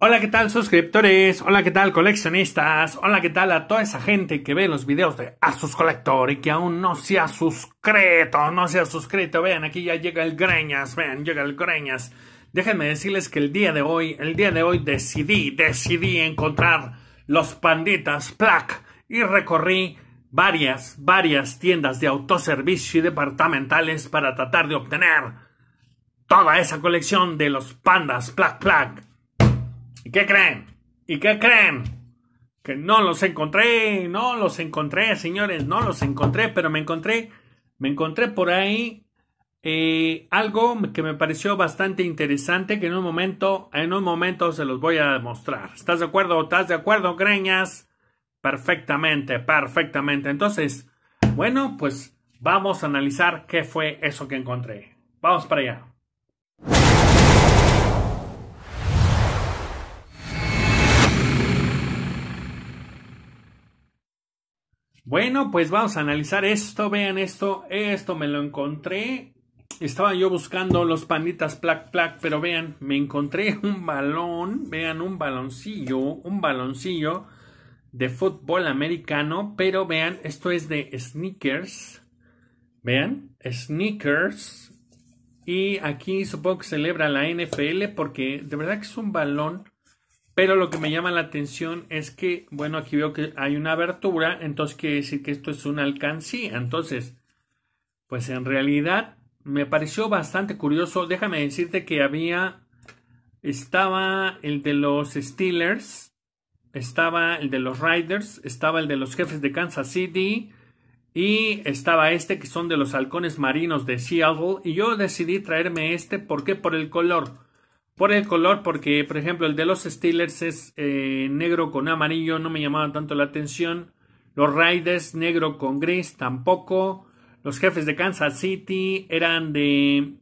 Hola, ¿qué tal suscriptores? Hola, ¿qué tal coleccionistas? Hola, ¿qué tal a toda esa gente que ve los videos de Asus Collector y que aún no se ha suscrito, no se ha suscrito. Vean, aquí ya llega el Greñas, vean, llega el Greñas. Déjenme decirles que el día de hoy, el día de hoy decidí, decidí encontrar los panditas Plaque y recorrí varias, varias tiendas de autoservicio y departamentales para tratar de obtener toda esa colección de los pandas Plaque Plaque ¿Y qué creen? ¿Y qué creen? Que no los encontré, no los encontré, señores, no los encontré, pero me encontré, me encontré por ahí eh, algo que me pareció bastante interesante que en un momento, en un momento se los voy a demostrar. ¿Estás de acuerdo? ¿Estás de acuerdo, Greñas? Perfectamente, perfectamente. Entonces, bueno, pues vamos a analizar qué fue eso que encontré. Vamos para allá. Bueno, pues vamos a analizar esto. Vean esto. Esto me lo encontré. Estaba yo buscando los panditas plac plac, pero vean, me encontré un balón. Vean, un baloncillo. Un baloncillo de fútbol americano. Pero vean, esto es de sneakers. Vean, sneakers. Y aquí supongo que celebra la NFL porque de verdad que es un balón pero lo que me llama la atención es que, bueno, aquí veo que hay una abertura, entonces quiere decir que esto es un alcance. Entonces, pues en realidad me pareció bastante curioso. Déjame decirte que había, estaba el de los Steelers, estaba el de los Riders, estaba el de los jefes de Kansas City y estaba este que son de los halcones marinos de Seattle. Y yo decidí traerme este, porque Por el color por el color, porque por ejemplo el de los Steelers es eh, negro con amarillo, no me llamaba tanto la atención. Los Raiders negro con gris tampoco. Los jefes de Kansas City eran de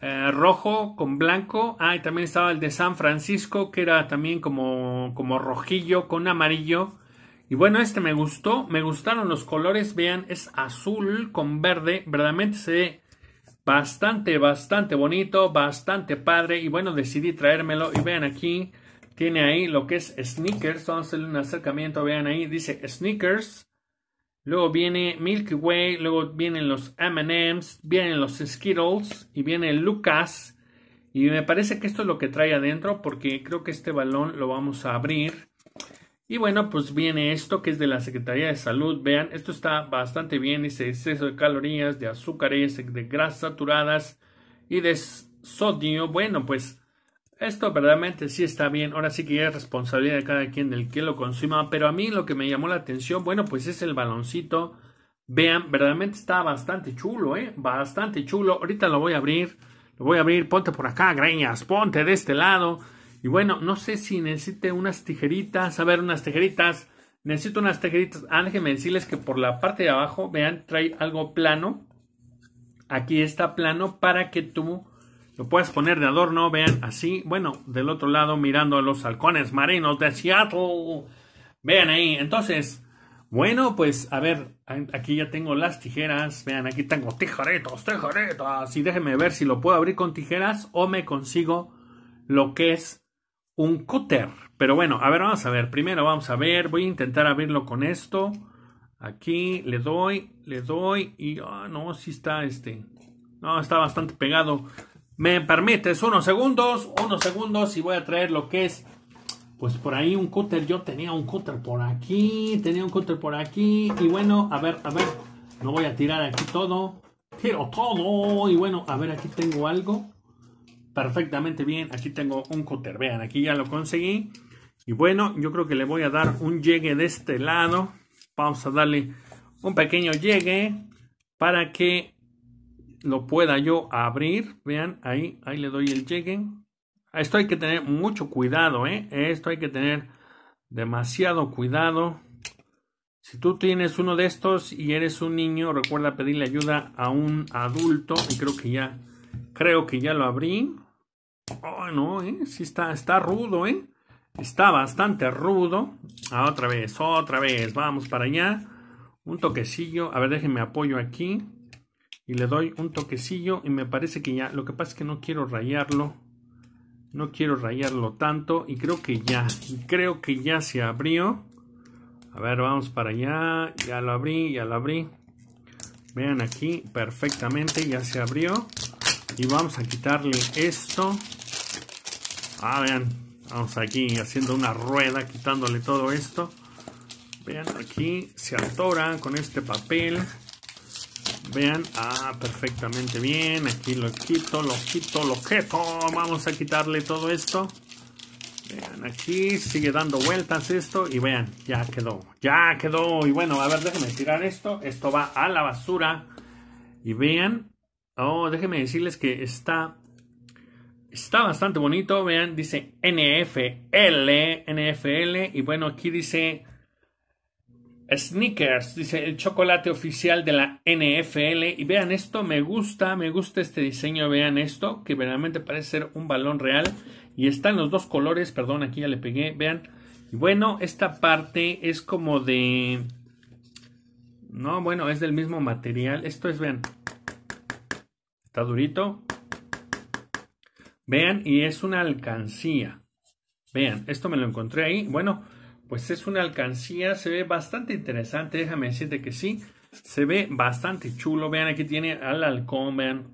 eh, rojo con blanco. Ah, y también estaba el de San Francisco, que era también como, como rojillo con amarillo. Y bueno, este me gustó, me gustaron los colores, vean, es azul con verde, verdaderamente se ve Bastante, bastante bonito, bastante padre. Y bueno, decidí traérmelo. Y vean aquí, tiene ahí lo que es sneakers. Vamos a hacerle un acercamiento. Vean ahí, dice sneakers. Luego viene Milky Way. Luego vienen los MMs. Vienen los Skittles. Y viene Lucas. Y me parece que esto es lo que trae adentro. Porque creo que este balón lo vamos a abrir. Y bueno, pues viene esto que es de la Secretaría de Salud. Vean, esto está bastante bien. Dice exceso de calorías, de azúcares, de grasas saturadas y de sodio. Bueno, pues esto verdaderamente sí está bien. Ahora sí que es responsabilidad de cada quien del que lo consuma. Pero a mí lo que me llamó la atención, bueno, pues es el baloncito. Vean, verdaderamente está bastante chulo, ¿eh? Bastante chulo. Ahorita lo voy a abrir. Lo voy a abrir. Ponte por acá, greñas. Ponte de este lado. Y bueno, no sé si necesite unas tijeritas. A ver, unas tijeritas. Necesito unas tijeritas. Ah, déjenme decirles que por la parte de abajo, vean, trae algo plano. Aquí está plano para que tú lo puedas poner de adorno. Vean, así. Bueno, del otro lado, mirando a los halcones marinos de Seattle. Vean ahí. Entonces, bueno, pues a ver, aquí ya tengo las tijeras. Vean, aquí tengo tijeretas, tijeretas. Y déjenme ver si lo puedo abrir con tijeras o me consigo lo que es un cúter. Pero bueno, a ver, vamos a ver. Primero vamos a ver. Voy a intentar abrirlo con esto. Aquí le doy, le doy. Y ya ah, no, si está este. No, está bastante pegado. Me permites unos segundos, unos segundos y voy a traer lo que es. Pues por ahí un cúter. Yo tenía un cúter por aquí, tenía un cúter por aquí. Y bueno, a ver, a ver. No voy a tirar aquí todo. Tiro todo. Y bueno, a ver, aquí tengo algo perfectamente bien. Aquí tengo un cutter, vean, aquí ya lo conseguí. Y bueno, yo creo que le voy a dar un llegue de este lado. Vamos a darle un pequeño llegue para que lo pueda yo abrir. Vean, ahí, ahí le doy el llegue. Esto hay que tener mucho cuidado, ¿eh? Esto hay que tener demasiado cuidado. Si tú tienes uno de estos y eres un niño, recuerda pedirle ayuda a un adulto. Y creo que ya, creo que ya lo abrí oh, no, ¿eh? está, está rudo, ¿eh? Está bastante rudo. Ah, otra vez, otra vez. Vamos para allá. Un toquecillo. A ver, déjenme apoyo aquí. Y le doy un toquecillo. Y me parece que ya. Lo que pasa es que no quiero rayarlo. No quiero rayarlo tanto. Y creo que ya. Y creo que ya se abrió. A ver, vamos para allá. Ya lo abrí, ya lo abrí. Vean aquí perfectamente. Ya se abrió. Y vamos a quitarle esto. Ah, vean, vamos aquí haciendo una rueda, quitándole todo esto. Vean, aquí se atora con este papel. Vean, ah, perfectamente bien. Aquí lo quito, lo quito, lo quito. Vamos a quitarle todo esto. Vean, aquí sigue dando vueltas esto y vean, ya quedó, ya quedó. Y bueno, a ver, déjenme tirar esto. Esto va a la basura. Y vean, oh, déjenme decirles que está Está bastante bonito, vean, dice NFL, NFL, y bueno, aquí dice Sneakers, dice el chocolate oficial de la NFL, y vean esto, me gusta, me gusta este diseño, vean esto, que realmente parece ser un balón real, y están los dos colores, perdón, aquí ya le pegué, vean, y bueno, esta parte es como de... No, bueno, es del mismo material. Esto es, vean. Está durito. Vean, y es una alcancía. Vean, esto me lo encontré ahí. Bueno, pues es una alcancía, se ve bastante interesante, déjame decirte que sí. Se ve bastante chulo. Vean, aquí tiene al halcón, vean,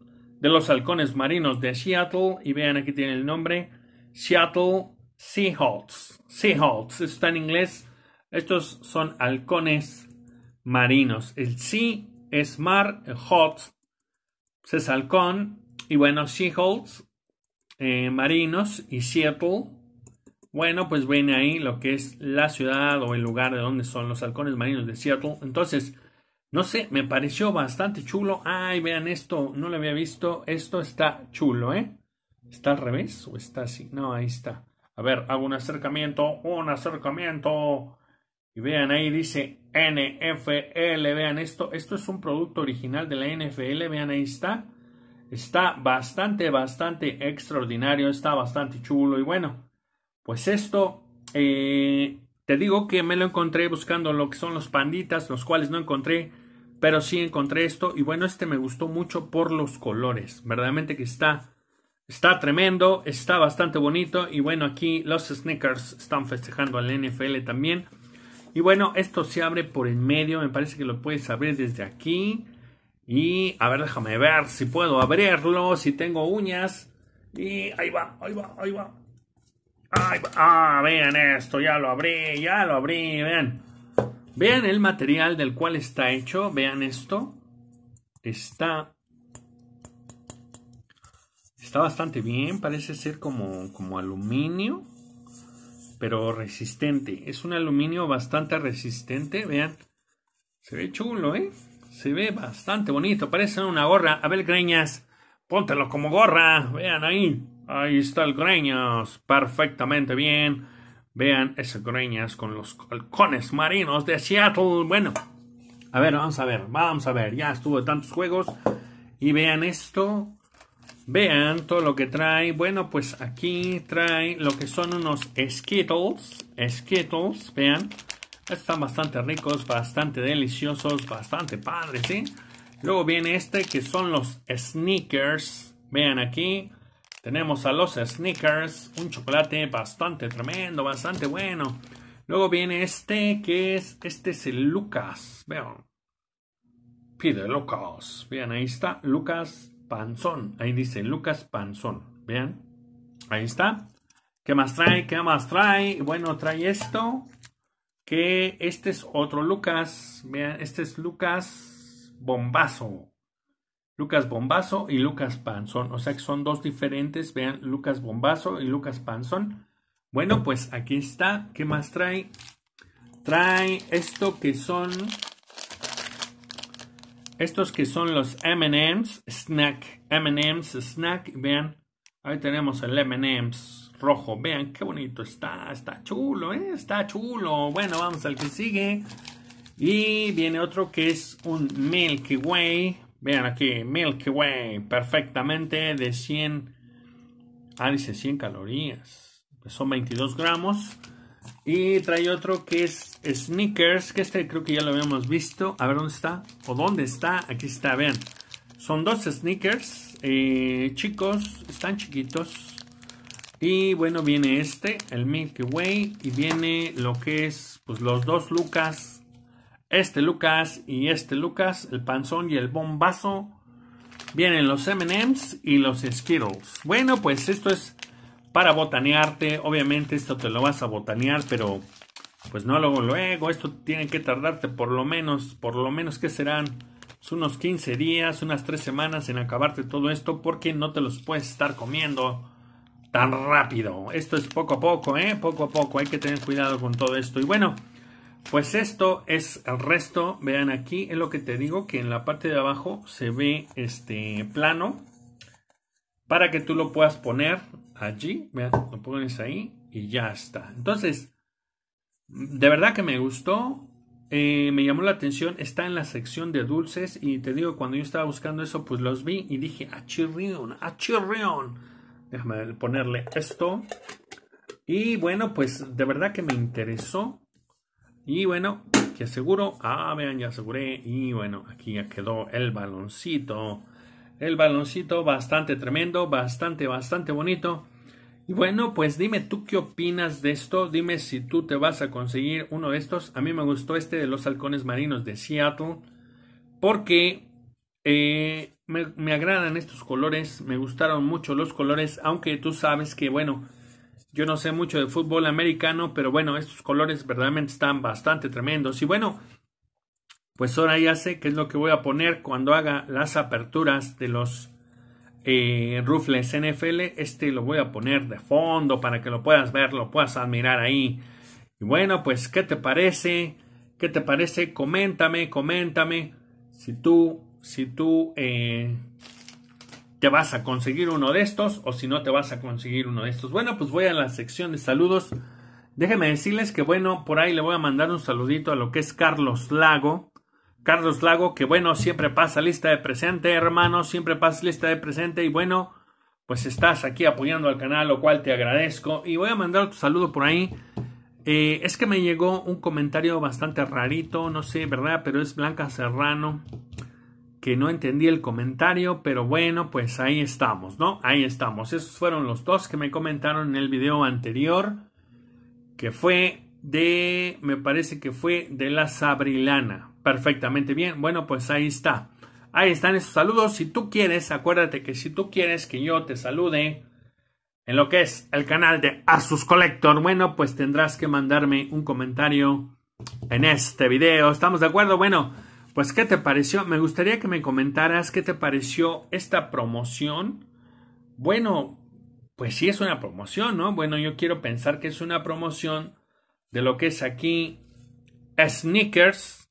de los halcones marinos de Seattle. Y vean, aquí tiene el nombre Seattle Seahawks. Seahawks, esto está en inglés. Estos son halcones marinos. El sea es mar, el hot es halcón. Y bueno, Seahawks eh, marinos y Seattle, bueno, pues viene ahí lo que es la ciudad o el lugar de donde son los halcones marinos de Seattle. Entonces, no sé, me pareció bastante chulo. Ay, vean esto, no lo había visto. Esto está chulo, ¿eh? ¿Está al revés o está así? No, ahí está. A ver, hago un acercamiento, un acercamiento. Y vean ahí dice NFL, vean esto. Esto es un producto original de la NFL, vean ahí está. Está bastante, bastante extraordinario, está bastante chulo y bueno, pues esto, eh, te digo que me lo encontré buscando lo que son los panditas, los cuales no encontré, pero sí encontré esto y bueno, este me gustó mucho por los colores, verdaderamente que está... Está tremendo, está bastante bonito y bueno, aquí los sneakers están festejando al NFL también. Y bueno, esto se abre por el medio, me parece que lo puedes abrir desde aquí. Y a ver, déjame ver si puedo abrirlo, si tengo uñas. Y ahí va, ahí va, ahí va. Ahí va. Ah, vean esto, ya lo abrí, ya lo abrí, vean. Vean el material del cual está hecho, vean esto. Está está bastante bien, parece ser como, como aluminio, pero resistente. Es un aluminio bastante resistente, vean. Se ve chulo, ¿eh? Se ve bastante bonito. Parece una gorra. A ver, Greñas, póntelo como gorra. Vean ahí. Ahí está el Greñas. Perfectamente bien. Vean ese Greñas con los halcones marinos de Seattle. Bueno, a ver, vamos a ver. Vamos a ver. Ya estuvo tantos juegos. Y vean esto. Vean todo lo que trae. Bueno, pues aquí trae lo que son unos Skittles. Skittles, vean. Están bastante ricos, bastante deliciosos, bastante padres, ¿sí? Luego viene este que son los sneakers. Vean aquí, tenemos a los sneakers, un chocolate bastante tremendo, bastante bueno. Luego viene este que es, este es el Lucas, vean. Pide Lucas, vean, ahí está, Lucas Panzón, ahí dice Lucas Panzón, vean, ahí está. ¿Qué más trae? ¿Qué más trae? Bueno, trae esto que este es otro Lucas, vean, este es Lucas Bombazo. Lucas Bombazo y Lucas Panzón, o sea que son dos diferentes, vean, Lucas Bombazo y Lucas Panzón. Bueno, pues aquí está, ¿qué más trae? Trae esto que son, estos que son los M&M's Snack, M&M's Snack, vean, ahí tenemos el M&M's rojo. Vean qué bonito está, está chulo, ¿eh? está chulo. Bueno, vamos al que sigue. Y viene otro que es un Milky Way. Vean aquí, Milky Way, perfectamente de 100, ah, dice 100 calorías. Son 22 gramos. Y trae otro que es Sneakers, que este creo que ya lo habíamos visto. A ver dónde está, o dónde está, aquí está, vean. Son dos sneakers, eh, chicos, están chiquitos, y bueno, viene este, el Milky Way. Y viene lo que es, pues los dos Lucas. Este Lucas y este Lucas. El panzón y el bombazo. Vienen los MMs y los Skittles. Bueno, pues esto es para botanearte. Obviamente esto te lo vas a botanear, pero pues no luego luego. Esto tiene que tardarte por lo menos, por lo menos que serán pues, unos 15 días, unas 3 semanas en acabarte todo esto porque no te los puedes estar comiendo tan rápido. Esto es poco a poco, ¿eh? Poco a poco. Hay que tener cuidado con todo esto. Y bueno, pues esto es el resto. Vean aquí, es lo que te digo, que en la parte de abajo se ve este plano. Para que tú lo puedas poner allí. Vean, lo pones ahí y ya está. Entonces, de verdad que me gustó. Eh, me llamó la atención, está en la sección de dulces y te digo, cuando yo estaba buscando eso, pues los vi y dije, achirrión, ah, achirrión. Ah, Déjame ponerle esto. Y bueno, pues de verdad que me interesó. Y bueno, que aseguro. Ah, vean, ya aseguré. Y bueno, aquí ya quedó el baloncito. El baloncito bastante tremendo, bastante, bastante bonito. Y bueno, pues dime tú qué opinas de esto. Dime si tú te vas a conseguir uno de estos. A mí me gustó este de los halcones marinos de Seattle. Porque eh, me, agradan estos colores, me gustaron mucho los colores, aunque tú sabes que, bueno, yo no sé mucho de fútbol americano, pero bueno, estos colores verdaderamente están bastante tremendos. Y bueno, pues ahora ya sé qué es lo que voy a poner cuando haga las aperturas de los eh, Rufles NFL. Este lo voy a poner de fondo para que lo puedas ver, lo puedas admirar ahí. Y bueno, pues, ¿qué te parece? ¿Qué te parece? Coméntame, coméntame. Si tú si tú eh, te vas a conseguir uno de estos o si no te vas a conseguir uno de estos. Bueno, pues voy a la sección de saludos. Déjenme decirles que bueno, por ahí le voy a mandar un saludito a lo que es Carlos Lago. Carlos Lago, que bueno, siempre pasa lista de presente, hermano, siempre pasa lista de presente y bueno, pues estás aquí apoyando al canal, lo cual te agradezco. Y voy a mandar tu saludo por ahí. Eh, es que me llegó un comentario bastante rarito, no sé, ¿verdad? Pero es Blanca Serrano que no entendí el comentario, pero bueno, pues ahí estamos, ¿no? Ahí estamos. Esos fueron los dos que me comentaron en el video anterior, que fue de, me parece que fue de la Sabrilana. Perfectamente bien. Bueno, pues ahí está. Ahí están esos saludos. Si tú quieres, acuérdate que si tú quieres que yo te salude en lo que es el canal de Asus Collector, bueno, pues tendrás que mandarme un comentario en este video. ¿Estamos de acuerdo? Bueno. Pues, ¿qué te pareció? Me gustaría que me comentaras qué te pareció esta promoción. Bueno, pues sí es una promoción, ¿no? Bueno, yo quiero pensar que es una promoción de lo que es aquí Snickers.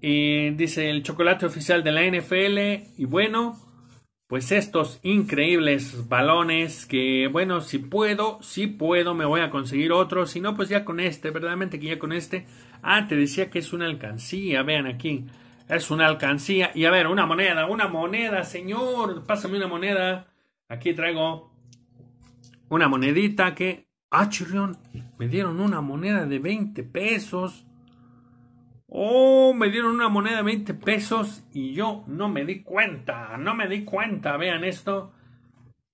Y dice el chocolate oficial de la NFL. Y bueno, pues estos increíbles balones que, bueno, si puedo, si puedo, me voy a conseguir otro. Si no, pues ya con este, verdaderamente que ya con este Ah, te decía que es una alcancía, vean aquí. Es una alcancía. Y a ver, una moneda, una moneda, señor. Pásame una moneda. Aquí traigo una monedita que... Ah, chirrión. Me dieron una moneda de 20 pesos. Oh, me dieron una moneda de 20 pesos y yo no me di cuenta. No me di cuenta. Vean esto.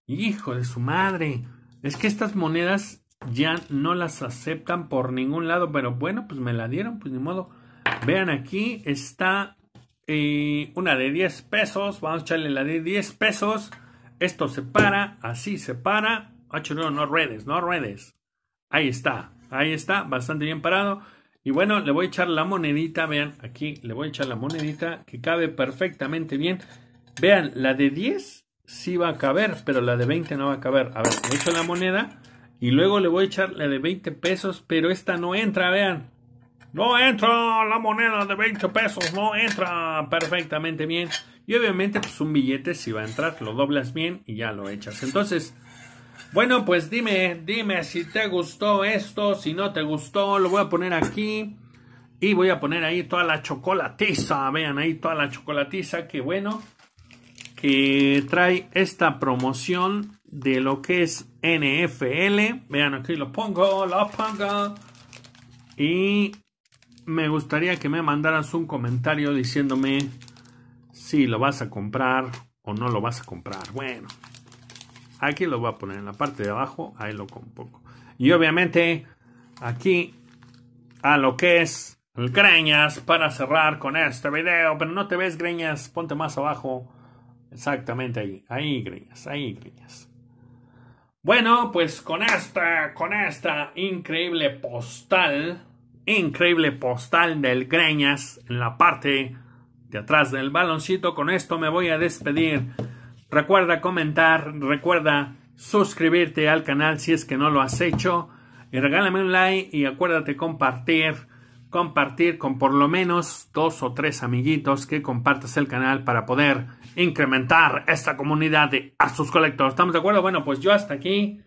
Hijo de su madre. Es que estas monedas ya no las aceptan por ningún lado, pero bueno, pues me la dieron, pues ni modo. Vean aquí, está eh, una de 10 pesos, vamos a echarle la de 10 pesos. Esto se para, así se para. Ah, no, no redes, no redes. Ahí está, ahí está, bastante bien parado. Y bueno, le voy a echar la monedita, vean, aquí le voy a echar la monedita que cabe perfectamente bien. Vean, la de 10 sí va a caber, pero la de 20 no va a caber. A ver, le echo la moneda y luego le voy a echar la de 20 pesos, pero esta no entra, vean. No entra la moneda de 20 pesos, no entra perfectamente bien. Y obviamente pues un billete si va a entrar, lo doblas bien y ya lo echas. Entonces, bueno pues dime, dime si te gustó esto, si no te gustó, lo voy a poner aquí. Y voy a poner ahí toda la chocolatiza, vean ahí toda la chocolatiza, que bueno, que trae esta promoción de lo que es NFL. Vean, aquí lo pongo, lo pongo. Y me gustaría que me mandaras un comentario diciéndome si lo vas a comprar o no lo vas a comprar. Bueno, aquí lo voy a poner en la parte de abajo, ahí lo compongo. Y obviamente aquí a lo que es Greñas para cerrar con este video. Pero no te ves Greñas, ponte más abajo. Exactamente ahí, ahí Greñas, ahí Greñas. Bueno, pues con esta, con esta increíble postal, increíble postal del Greñas en la parte de atrás del baloncito, con esto me voy a despedir. Recuerda comentar, recuerda suscribirte al canal si es que no lo has hecho. Y regálame un like y acuérdate compartir compartir con por lo menos dos o tres amiguitos que compartas el canal para poder incrementar esta comunidad de Asus Collector. ¿Estamos de acuerdo? Bueno, pues yo hasta aquí,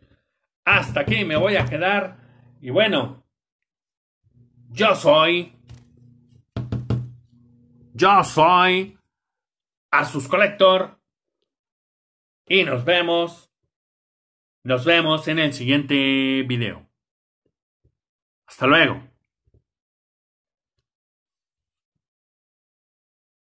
hasta aquí me voy a quedar. Y bueno, yo soy, yo soy Asus Collector. Y nos vemos, nos vemos en el siguiente video. Hasta luego.